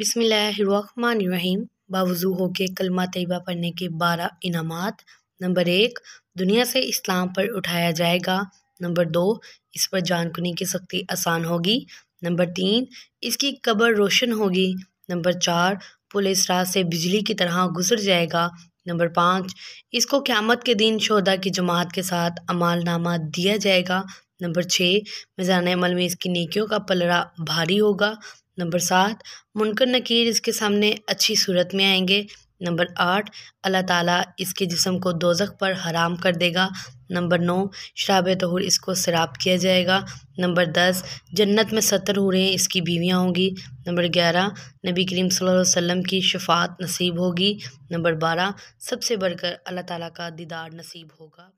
बिसमीम बावजू होके कलमा तयबा पढ़ने के बारह इनाम नंबर एक दुनिया से इस्लाम पर उठाया जाएगा नंबर दो इस पर जानकुनी की सख्ती आसान होगी नंबर तीन इसकी कब्र रोशन होगी नंबर चार पुलिस रात से बिजली की तरह गुजर जाएगा नंबर पाँच इसको क़्यामत के दिन शोदा की जमात के साथ अमालनामा दिया जाएगा नंबर छः मिजान अमल में इसकी नेकियों का पलड़ा भारी होगा नंबर सात मुनकर नकीर इसके सामने अच्छी सूरत में आएंगे नंबर आठ अल्लाह ताला इसके जिसम को दोजख पर हराम कर देगा नंबर नौ शराब तहूर इसको शराब किया जाएगा नंबर दस जन्नत में सत्तर हूरें इसकी बीवियाँ होंगी नंबर ग्यारह नबी करीम वसल्लम की शफात नसीब होगी नंबर बारह सबसे बढ़कर अल्लाह ताला का दीदार नसीब होगा